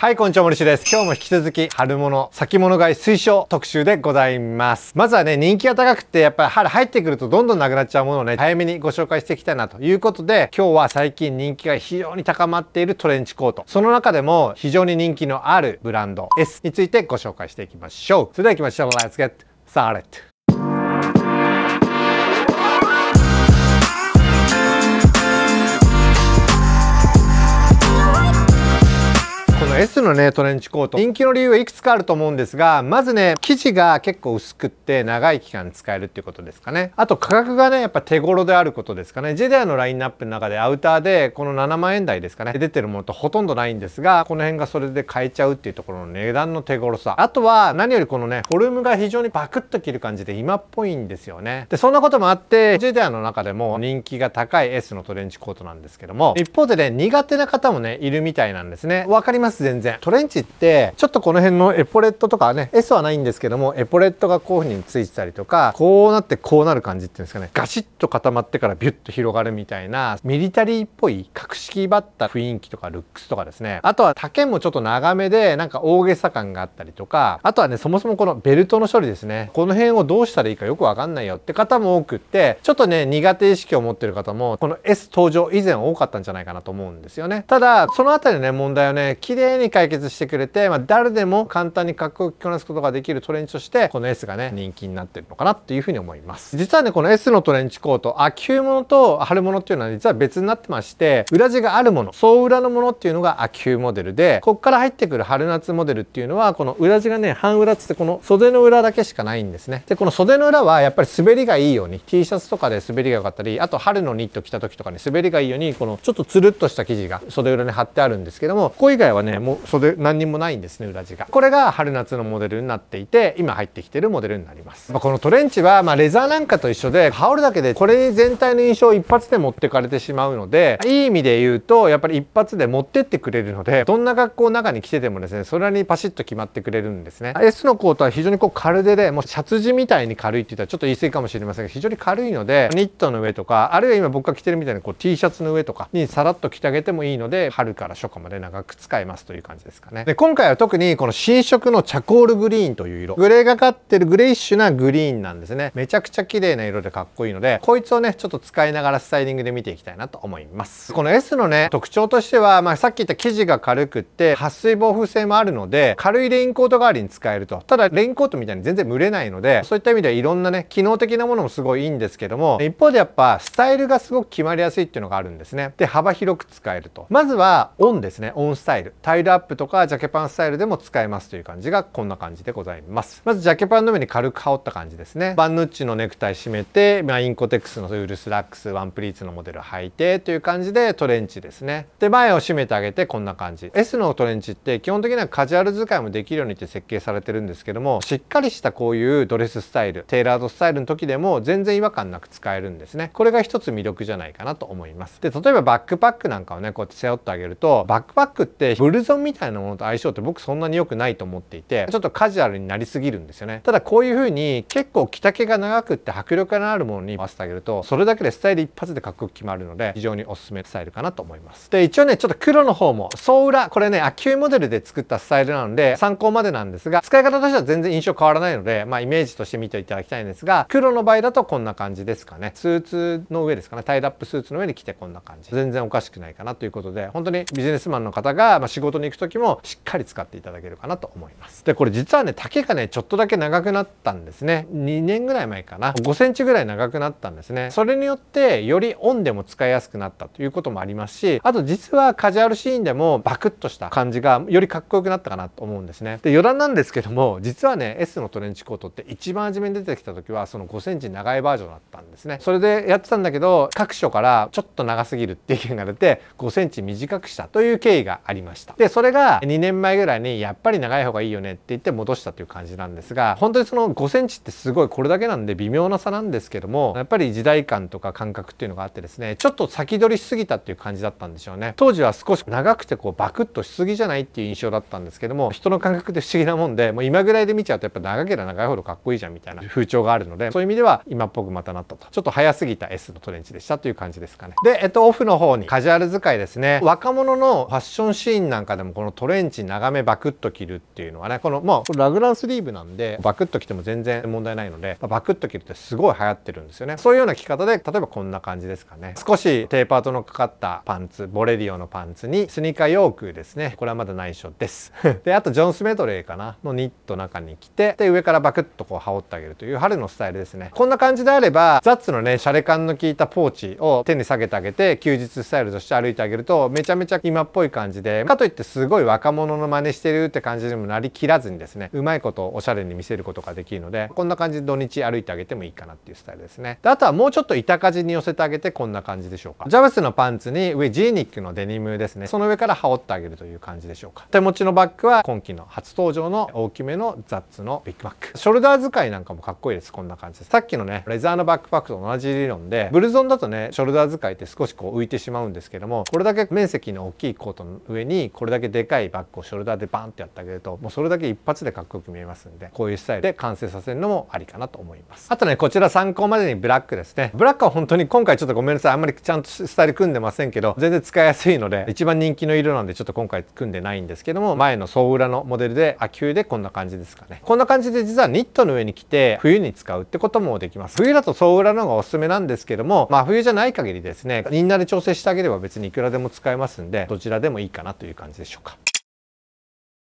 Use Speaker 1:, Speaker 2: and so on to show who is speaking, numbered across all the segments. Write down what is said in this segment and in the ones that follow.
Speaker 1: はい、こんにちは、森氏です。今日も引き続き、春物、先物買い推奨特集でございます。まずはね、人気が高くて、やっぱり春入ってくるとどんどんなくなっちゃうものをね、早めにご紹介していきたいなということで、今日は最近人気が非常に高まっているトレンチコート。その中でも、非常に人気のあるブランド S についてご紹介していきましょう。それでは行きましょう。Let's get started! S のねトレンチコート人気の理由はいくつかあると思うんですがまずね生地が結構薄くって長い期間使えるっていうことですかねあと価格がねやっぱ手頃であることですかねジェダイのラインナップの中でアウターでこの7万円台ですかね出てるものとほとんどないんですがこの辺がそれで買えちゃうっていうところの値段の手頃さあとは何よりこのねフォルムが非常にバクッと切る感じで今っぽいんですよねでそんなこともあってジェダイの中でも人気が高い S のトレンチコートなんですけども一方でね苦手な方もねいるみたいなんですね分かります全然トレンチってちょっとこの辺のエポレットとかね S はないんですけどもエポレットがこういう風についてたりとかこうなってこうなる感じっていうんですかねガシッと固まってからビュッと広がるみたいなミリタリーっぽい格式ばった雰囲気とかルックスとかですねあとは丈もちょっと長めでなんか大げさ感があったりとかあとはねそもそもこのベルトの処理ですねこの辺をどうしたらいいかよくわかんないよって方も多くってちょっとね苦手意識を持ってる方もこの S 登場以前多かったんじゃないかなと思うんですよねただその辺りのね問題はね綺麗に解決してくれて、まあ、誰でも簡単にかっこよくこなすことができるトレンチとしてこの S がね人気になってるのかなっていうふうに思います実はねこの S のトレンチコート秋冬物と春物っていうのは実は別になってまして裏地があるもの総裏のものっていうのが秋冬モデルでこっから入ってくる春夏モデルっていうのはこの裏地がね半裏っつってこの袖の裏だけしかないんですねでこの袖の裏はやっぱり滑りがいいように T シャツとかで滑りが良かったりあと春のニット着た時とかに滑りがいいようにこのちょっとつるっとした生地が袖裏に貼ってあるんですけどもここ以外はねも袖何にもないんですね裏地がこれが春夏のモデルになっていて今入ってきてるモデルになります、まあ、このトレンチはまあレザーなんかと一緒で羽織るだけでこれ全体の印象を一発で持ってかれてしまうのでいい意味で言うとやっぱり一発で持ってってくれるのでどんな学校の中に来ててもですねそれにパシッと決まってくれるんですね S のコートは非常にこう軽手でもうシャツ地みたいに軽いって言ったらちょっと言い過ぎかもしれませんが非常に軽いのでニットの上とかあるいは今僕が着てるみたいなこう T シャツの上とかにさらっと着てあげてもいいので春から初夏まで長く使えますといういう感じですかね。で、今回は特にこの新色のチャコールグリーンという色。グレーがかってるグレイッシュなグリーンなんですね。めちゃくちゃ綺麗な色でかっこいいので、こいつをね、ちょっと使いながらスタイリングで見ていきたいなと思います。この S のね、特徴としては、まあさっき言った生地が軽くって、撥水防風性もあるので、軽いレインコート代わりに使えると。ただ、レインコートみたいに全然蒸れないので、そういった意味ではいろんなね、機能的なものもすごいいいんですけども、一方でやっぱ、スタイルがすごく決まりやすいっていうのがあるんですね。で、幅広く使えると。まずは、オンですね。オンスタイル。イルアップとかジャケパンスタイルでも使えますという感じがこんな感じでございますまずジャケパンの上に軽く羽織った感じですねバンヌッチのネクタイ締めて、インコテックスのウールスラックスワンプリーツのモデル履いてという感じでトレンチですねで前を締めてあげてこんな感じ S のトレンチって基本的にはカジュアル使いもできるようにって設計されてるんですけどもしっかりしたこういうドレススタイルテイラードスタイルの時でも全然違和感なく使えるんですねこれが一つ魅力じゃないかなと思いますで例えばバックパックなんかをねこうやって背負ってあげるとバックパックってブルソンみたいなものと相性って僕そんなに良くないと思っていてちょっとカジュアルになりすぎるんですよねただこういう風に結構着丈が長くって迫力のあるものに合わせてあげるとそれだけでスタイル一発でかっこよく決まるので非常におすすめスタイルかなと思いますで一応ねちょっと黒の方も総裏これね秋モデルで作ったスタイルなので参考までなんですが使い方としては全然印象変わらないのでまあイメージとして見ていただきたいんですが黒の場合だとこんな感じですかねスーツの上ですかねタイラップスーツの上に着てこんな感じ全然おかしくないかなということで本当にビジネスマンの方が、まあ、仕事に行く時もしっかり使っていただけるかなと思いますでこれ実はね丈がねちょっとだけ長くなったんですね2年ぐらい前かな5センチぐらい長くなったんですねそれによってよりオンでも使いやすくなったということもありますしあと実はカジュアルシーンでもバクッとした感じがよりかっこよくなったかなと思うんですねで余談なんですけども実はね S のトレンチコートって一番初めに出てきた時はその5センチ長いバージョンだったんですねそれでやってたんだけど各所からちょっと長すぎるって意見が出て5センチ短くしたという経緯がありましたででそれが2年前ぐらいにやっぱり長い方がいいよねって言って戻したという感じなんですが本当にその5センチってすごいこれだけなんで微妙な差なんですけどもやっぱり時代感とか感覚っていうのがあってですねちょっと先取りしすぎたっていう感じだったんでしょうね当時は少し長くてこうバクッとしすぎじゃないっていう印象だったんですけども人の感覚って不思議なもんでもう今ぐらいで見ちゃうとやっぱ長ければ長いほどかっこいいじゃんみたいな風潮があるのでそういう意味では今っぽくまたなったとちょっと早すぎた S のトレンチでしたという感じですかねでえっとオフの方にカジュアル使いですね若者のファッションシーンなんかでもこのトレンチ長めバクッと着るっていうのはねこのまあラグランスリーブなんでバクッと着ても全然問題ないので、まあ、バクッと着るってすごい流行ってるんですよねそういうような着方で例えばこんな感じですかね少しテーパートのかかったパンツボレリオのパンツにスニーカーヨークですねこれはまだ内緒です であとジョン・スメドレーかなのニット中に着てで上からバクッとこう羽織ってあげるという春のスタイルですねこんな感じであればザッツのねシャレ感の効いたポーチを手に下げてあげて休日スタイルとして歩いてあげるとめちゃめちゃ今っぽい感じでかといってすごい若者の真似してるって感じにもなりきらずにですねうまいことをおしゃれに見せることができるのでこんな感じで土日歩いてあげてもいいかなっていうスタイルですねであとはもうちょっと板かじに寄せてあげてこんな感じでしょうかジャブスのパンツに上ジーニックのデニムですねその上から羽織ってあげるという感じでしょうか手持ちのバッグは今季の初登場の大きめのザッツのビッグバッグショルダー使いなんかもかっこいいですこんな感じですさっきのねレザーのバックパックと同じ理論でブルゾンだとねショルダー使いって少しこう浮いてしまうんですけどもこれだけ面積の大きいコートの上にこれだけだけでかいバッグをショルダーでバンってやってあげるともうそれだけ一発でかっこよく見えますんでこういうスタイルで完成させるのもありかなと思いますあとねこちら参考までにブラックですねブラックは本当に今回ちょっとごめんなさいあんまりちゃんとスタイル組んでませんけど全然使いやすいので一番人気の色なんでちょっと今回組んでないんですけども前の総裏のモデルで秋冬でこんな感じですかねこんな感じで実はニットの上に着て冬に使うってこともできます冬だと総裏の方がおすすめなんですけどもまあ冬じゃない限りですねみんなで調整してあげれば別にいくらでも使えますんでどちらでもいいかなという感じででしょうか。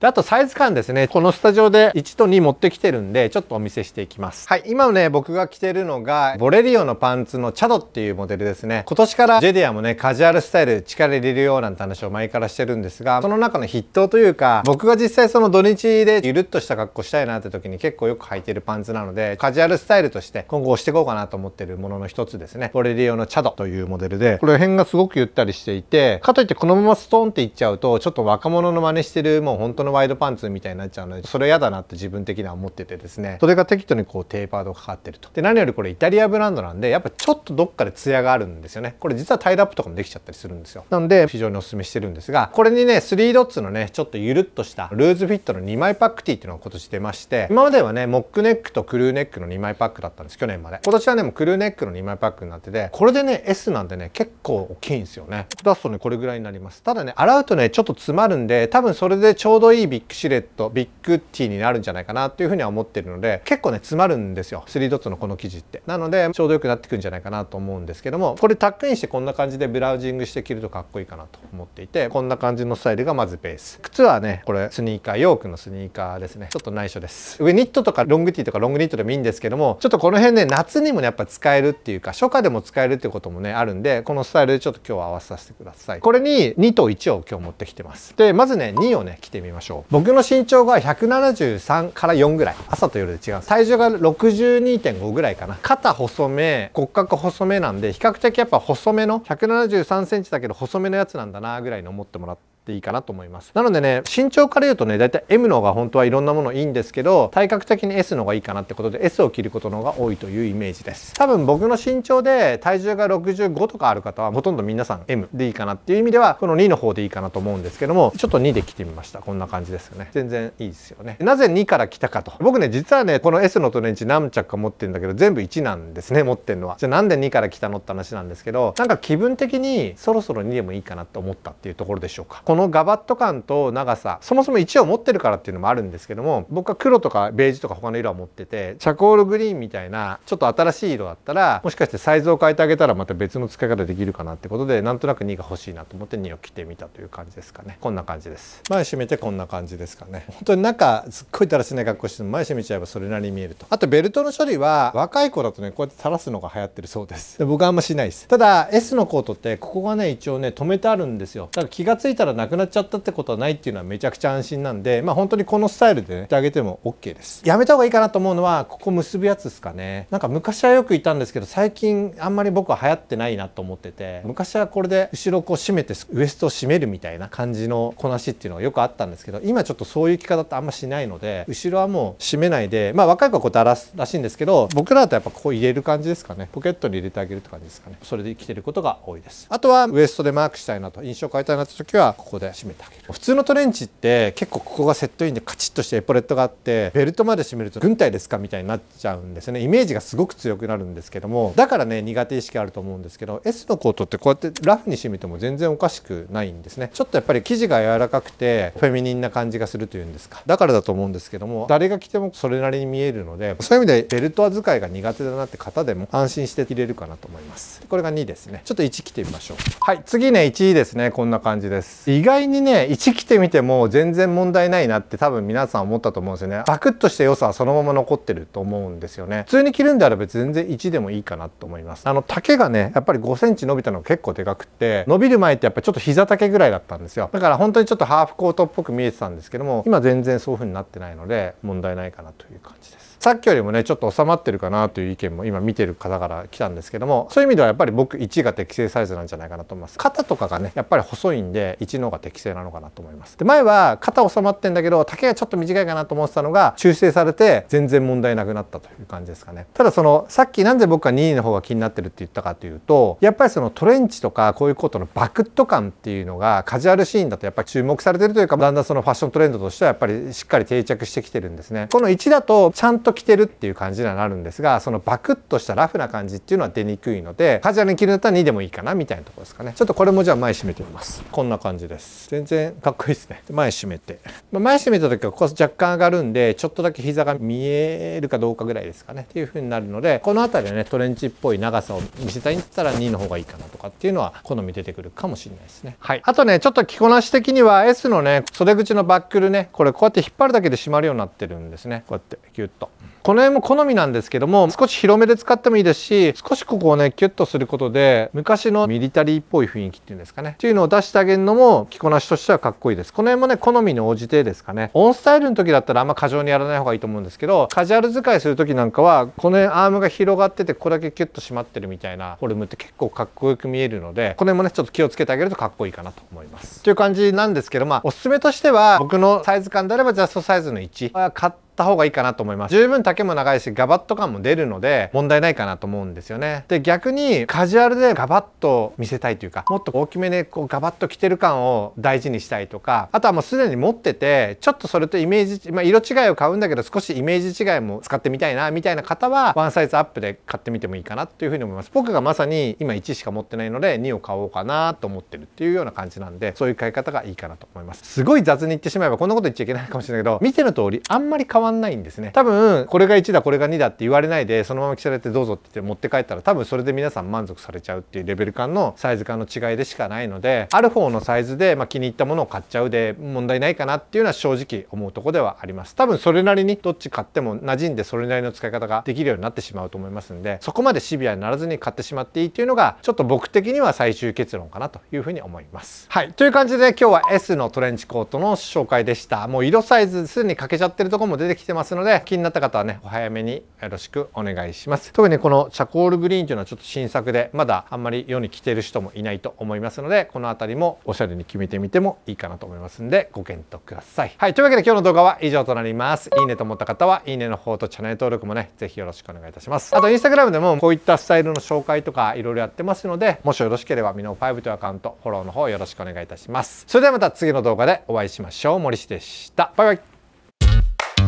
Speaker 1: であとサイズ感ですね。このスタジオで1と2持ってきてるんで、ちょっとお見せしていきます。はい、今ね、僕が着てるのが、ボレリオのパンツのチャドっていうモデルですね。今年からジェディアもね、カジュアルスタイル力入れるようなんて話を前からしてるんですが、その中の筆頭というか、僕が実際その土日でゆるっとした格好したいなって時に結構よく履いてるパンツなので、カジュアルスタイルとして今後押していこうかなと思ってるものの一つですね。ボレリオのチャドというモデルで、これ辺がすごくゆったりしていて、かといってこのままストーンっていっちゃうと、ちょっと若者の真似してる、もう本当のワイドパンツみたいになっちゃうのでそれ嫌だなって自分的には思っててですねそれが適度にこうテーパードかかってるとで何よりこれイタリアブランドなんでやっぱちょっとどっかでツヤがあるんですよねこれ実はタイアップとかもできちゃったりするんですよなんで非常におすすめしてるんですがこれにね3ドッツのねちょっとゆるっとしたルーズフィットの2枚パックティーっていうのが今年出まして今まではねモックネックとクルーネックの2枚パックだったんです去年まで今年はねもうクルーネックの2枚パックになっててこれでね S なんでね結構大きいんですよね出すとねこれぐらいになりますただね洗うとねちょっと詰まるんで多分それでちょうどいいいいビッグシルエットビッグティーになるんじゃないかなというふうには思ってるので結構ね詰まるんですよ3ドットのこの生地ってなのでちょうどよくなってくるんじゃないかなと思うんですけどもこれタックインしてこんな感じでブラウジングして着るとかっこいいかなと思っていてこんな感じのスタイルがまずベース靴はねこれスニーカーヨークのスニーカーですねちょっと内緒です上ニットとかロングティーとかロングニットでもいいんですけどもちょっとこの辺ね夏にもねやっぱ使えるっていうか初夏でも使えるってこともねあるんでこのスタイルでちょっと今日は合わせさせてくださいこれに2と1を今日持ってきてますでまずね2をね着てみましょうしょう僕の身長が173から4ぐらい朝と夜で違う体重が62.5ぐらいかな肩細め骨格細めなんで比較的やっぱ細めの1 7 3ンチだけど細めのやつなんだなぐらいに思ってもらってていいかなと思いますなのでね身長から言うとねだいたい M の方が本当はいろんなものいいんですけど体格的に S の方がいいかなってことで S を切ることの方が多いというイメージです多分僕の身長で体重が65とかある方はほとんど皆さん M でいいかなっていう意味ではこの2の方でいいかなと思うんですけどもちょっと2で切ってみましたこんな感じですよね全然いいですよねなぜ2から来たかと僕ね実はねこの S のトレンチ何着か持ってるんだけど全部1なんですね持ってるのはじゃあなんで2から来たのって話なんですけどなんか気分的にそろそろ2でもいいかなって思ったっていうところでしょうかこのガバット感と長さそもそも1を持ってるからっていうのもあるんですけども僕は黒とかベージュとか他の色は持っててチャコールグリーンみたいなちょっと新しい色だったらもしかしてサイズを変えてあげたらまた別の使い方できるかなってことでなんとなく2が欲しいなと思って2を着てみたという感じですかねこんな感じです前閉めてこんな感じですかね本当に中すっごいだらしない格好して前閉めちゃえばそれなりに見えるとあとベルトの処理は若い子だとねこうやって垂らすのが流行ってるそうです僕はあんましないですただ S のコートってここがね一応ね止めてあるんですよだから気が付いたらなくなっちゃったってことはないっていうのはめちゃくちゃ安心なんでまあ本当にこのスタイルで、ね、ってあげても OK ですやめた方がいいかなと思うのはここ結ぶやつですかねなんか昔はよくいたんですけど最近あんまり僕は流行ってないなと思ってて昔はこれで後ろこう締めてウエストを締めるみたいな感じのこなしっていうのがよくあったんですけど今ちょっとそういう着方ってあんましないので後ろはもう締めないでまあ若い子はこうだらすらしいんですけど僕らだとやっぱここ入れる感じですかねポケットに入れてあげるって感じですかねそれで生きてることが多いですあとはウエストでマークしたいなと印象変えたいなって時はこここで締めてあげる普通のトレンチって結構ここがセットインでカチッとしてエポレットがあってベルトまで締めると軍隊ですかみたいになっちゃうんですよねイメージがすごく強くなるんですけどもだからね苦手意識あると思うんですけど S のコートってこうやってラフに締めても全然おかしくないんですねちょっとやっぱり生地が柔らかくてフェミニンな感じがするというんですかだからだと思うんですけども誰が着てもそれなりに見えるのでそういう意味でベルト扱いが苦手だなって方でも安心して着れるかなと思いますこれが2ですねちょっと1着てみましょうはい次ね1位ですねこんな感じです外にね1来てみても全然問題ないなって多分皆さん思ったと思うんですよねサクッとした良さはそのまま残ってると思うんですよね普通に着るんであれば全然1でもいいかなと思いますあの丈がねやっぱり5センチ伸びたの結構でかくって伸びる前ってやっぱちょっと膝丈ぐらいだったんですよだから本当にちょっとハーフコートっぽく見えてたんですけども今全然そういう風になってないので問題ないかなという感じですさっきよりもねちょっと収まってるかなという意見も今見てる方から来たんですけどもそういう意味ではやっぱり僕1が適正サイズなんじゃないかなと思います肩とかがねやっぱり細いんで1のが適正なのかなと思いますで前は肩収まってんだけど丈がちょっと短いかなと思ってたのが修正されて全然問題なくなったという感じですかねただそのさっきなんで僕は2位の方が気になってるって言ったかというとやっぱりそのトレンチとかこういうコートのバクッと感っていうのがカジュアルシーンだとやっぱり注目されてるというかだんだんそのファッショントレンドとしてはやっぱりしっかり定着してきてるんですねこの1だとちゃんと着てるっていう感じにはなるんですがそのバクッとしたラフな感じっていうのは出にくいのでカジュアルに着るんだったら2でもいいかなみたいなところですかねちょっとこれもじゃあ前閉めてみますこんな感じでです全然かっこいいですね前閉めて、まあ、前閉めた時はここ若干上がるんでちょっとだけ膝が見えるかどうかぐらいですかねっていう風になるのでこの辺りはねトレンチっぽい長さを見せたいんだったら2の方がいいかなとかっていうのは好み出てくるかもしれないですねはいあとねちょっと着こなし的には S のね袖口のバックルねこれこうやって引っ張るだけで閉まるようになってるんですねこうやってキュッと。この辺も好みなんですけども少し広めで使ってもいいですし少しここをねキュッとすることで昔のミリタリーっぽい雰囲気っていうんですかねっていうのを出してあげるのも着こなしとしてはかっこいいですこの辺もね好みに応じてですかねオンスタイルの時だったらあんま過剰にやらない方がいいと思うんですけどカジュアル使いする時なんかはこの辺アームが広がっててこれだけキュッと締まってるみたいなフォルムって結構かっこよく見えるのでこの辺もねちょっと気をつけてあげるとかっこいいかなと思いますという感じなんですけどまあおすすめとしては僕のサイズ感であればジャストサイズの1買っった方がいいかなと思います十分丈も長いしガバッと感も出るので問題ないかなと思うんですよねで逆にカジュアルでガバッと見せたいというかもっと大きめでこうガバッと着てる感を大事にしたいとかあとはもうすでに持っててちょっとそれとイメージ、まあ、色違いを買うんだけど少しイメージ違いも使ってみたいなみたいな方はワンサイズアップで買ってみてもいいかなというふうに思います僕がまさに今1しか持ってないので2を買おうかなと思ってるっていうような感じなんでそういう買い方がいいかなと思いますすごい雑に言ってしまえばこんなこと言っちゃいけないかもしれないけど見ての通りあんまり買わわんないんですね多分これが1だこれが2だって言われないでそのまま着せられてどうぞって言って持って帰ったら多分それで皆さん満足されちゃうっていうレベル感のサイズ感の違いでしかないのである方のサイズで、まあ、気に入ったものを買っちゃうで問題ないかなっていうのは正直思うとこではあります多分それなりにどっち買っても馴染んでそれなりの使い方ができるようになってしまうと思いますんでそこまでシビアにならずに買ってしまっていいっていうのがちょっと僕的には最終結論かなというふうに思いますはいという感じで今日は S のトレンチコートの紹介でしたもう色サイズすでに欠けちゃってるとこも出てできてますので気になった方はねお早めによろしくお願いします特にこのチャコールグリーンというのはちょっと新作でまだあんまり世に来てる人もいないと思いますのでこの辺りもおしゃれに決めてみてもいいかなと思いますんでご検討くださいはいというわけで今日の動画は以上となりますいいねと思った方はいいねの方とチャンネル登録もねぜひよろしくお願いいたしますあとインスタグラムでもこういったスタイルの紹介とかいろいろやってますのでもしよろしければミノ5というアカウントフォローの方よろしくお願いいたしますそれではまた次の動画でお会いしましょう森氏でしたバイバイ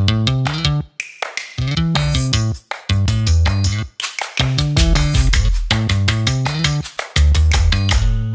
Speaker 1: Thank you.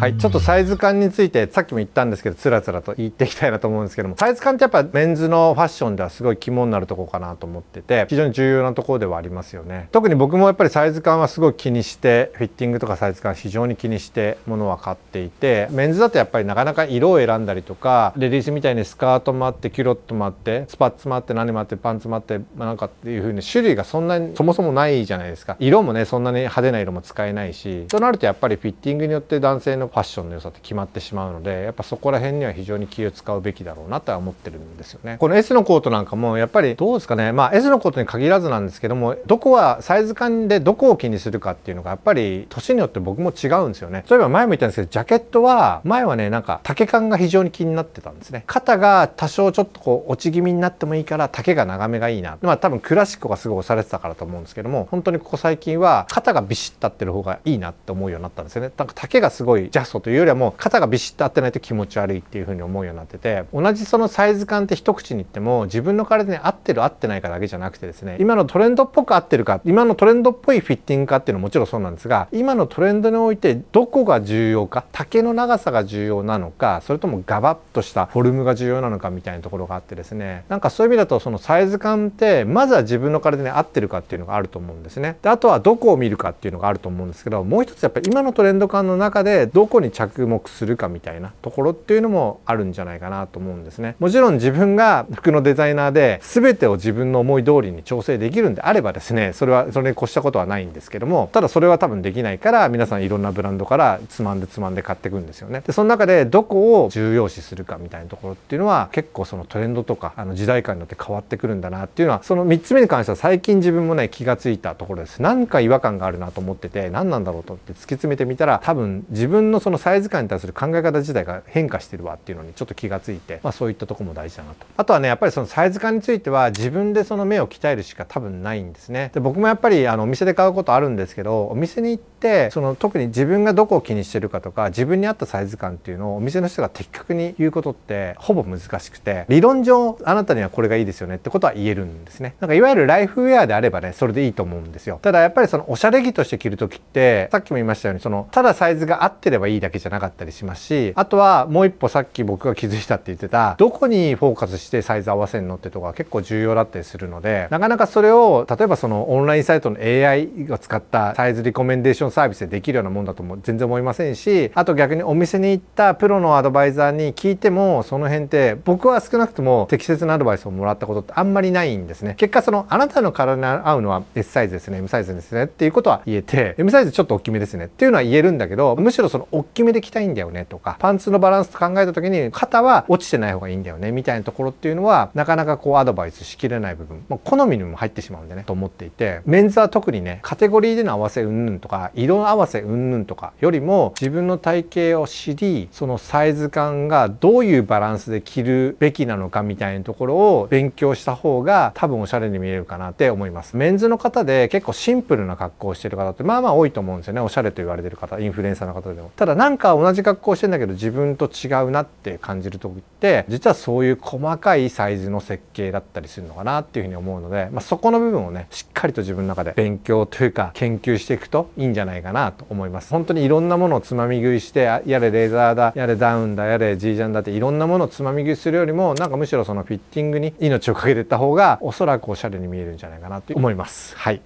Speaker 1: はい、ちょっとサイズ感についてさっきも言ったんですけどつらつらと言っていきたいなと思うんですけどもサイズ感ってやっぱメンズのファッションではすごい肝になるとこかなと思ってて非常に重要なところではありますよね特に僕もやっぱりサイズ感はすごい気にしてフィッティングとかサイズ感非常に気にしてものは買っていてメンズだとやっぱりなかなか色を選んだりとかレディースみたいにスカートもあってキュロットもあってスパッツもあって何もあってパンツもあってなんかっていう風に種類がそんなにそもそもないじゃないですか色もねそんなに派手な色も使えないしとなるとやっぱりフィッティングによって男性のファッションの良さって決まってしまうのでやっぱそこら辺には非常に気を使うべきだろうなとは思ってるんですよね。この S のコートなんかもやっぱりどうですかね、まあ、S のコートに限らずなんですけどもどこはサイズ感でどこを気にするかっていうのがやっぱり年によって僕も違うんですよね。例えば前も言ったんですけどジャケットは前はねなんか丈感が非常に気になってたんですね。肩が多少ちょっとこう落ち気味になってもいいから丈が長めがいいな。まあ多分クラシックがすごい押されてたからと思うんですけども本当にここ最近は肩がビシッ立ってる方がいいなって思うようになったんですよね。なんか丈がすごいャストというよりはもう肩がビシッと合ってないと気持ち悪いっていう風に思うようになってて同じそのサイズ感って一口に言っても自分の体に合ってる合ってないかだけじゃなくてですね今のトレンドっぽく合ってるか今のトレンドっぽいフィッティングかっていうのももちろんそうなんですが今のトレンドにおいてどこが重要か丈の長さが重要なのかそれともガバッとしたフォルムが重要なのかみたいなところがあってですねなんかそういう意味だとそのサイズ感ってまずは自分の体に合ってるかっていうのがあると思うんですねであとはどこを見るかっていうのがあると思うんですけどもう一つやっぱり今のトレンド感の中でどこに着目するかみたいなところっていうのもあるんじゃないかなと思うんですねもちろん自分が服のデザイナーで全てを自分の思い通りに調整できるんであればですねそれはそれに越したことはないんですけどもただそれは多分できないから皆さんいろんなブランドからつまんでつまんで買ってくんですよねでその中でどこを重要視するかみたいなところっていうのは結構そのトレンドとかあの時代感によって変わってくるんだなっていうのはその3つ目に関しては最近自分もね気がついたところですなんか違和感があるなと思ってて何なんだろうと思って突き詰めてみたら多分自分のそのサイズ感に対する考え方自体が変化してるわっていうのにちょっと気がついて、まあ、そういったとこも大事だなとあとはねやっぱりそのサイズ感については自分でその目を鍛えるしか多分ないんですねで僕もやっぱりあのお店で買うことあるんですけどお店に行ってその特に自分がどこを気にしてるかとか自分に合ったサイズ感っていうのをお店の人が的確に言うことってほぼ難しくて理論上あなたにはこれがいいですよねってことは言えるんですねなんかいわゆるライフウェアであればねそれでいいと思うんですよただやっぱりそのおしゃれ着として着る時ってさっきも言いましたようにそのただサイズが合ってればいいいいだけじゃなかったりしますしあとはもう一歩さっき僕が気づいたって言ってたどこにフォーカスしてサイズ合わせるのってとこが結構重要だったりするのでなかなかそれを例えばそのオンラインサイトの AI を使ったサイズリコメンデーションサービスでできるようなもんだとも全然思いませんしあと逆にお店に行ったプロのアドバイザーに聞いてもその辺って僕は少なくとも適切なアドバイスをもらったことってあんまりないんですね結果そのあなたの体に合うのは S サイズですね M サイズですねっていうことは言えて M サイズちょっと大きめですねっていうのは言えるんだけどむしろその大きめで着たいんだよねとかパンツのバランスと考えた時に肩は落ちてない方がいいんだよねみたいなところっていうのはなかなかこうアドバイスしきれない部分、まあ、好みにも入ってしまうんでねと思っていてメンズは特にねカテゴリーでの合わせうんぬんとか色合わせうんぬんとかよりも自分の体型を知りそのサイズ感がどういうバランスで着るべきなのかみたいなところを勉強した方が多分おしゃれに見えるかなって思いますメンズの方で結構シンプルな格好をしてる方ってまあまあ多いと思うんですよねおしゃれと言われてる方インフルエンサーの方でもただなんか同じ格好してんだけど自分と違うなって感じる時って実はそういう細かいサイズの設計だったりするのかなっていうふうに思うので、まあ、そこの部分をねしっかりと自分の中で勉強というか研究していくといいんじゃないかなと思います本当にいろんなものをつまみ食いしてやれレーザーだやれダウンだやれ G ジャンだっていろんなものをつまみ食いするよりもなんかむしろそのフィッティングに命をかけていった方がおそらくおしゃれに見えるんじゃないかなと思いますはい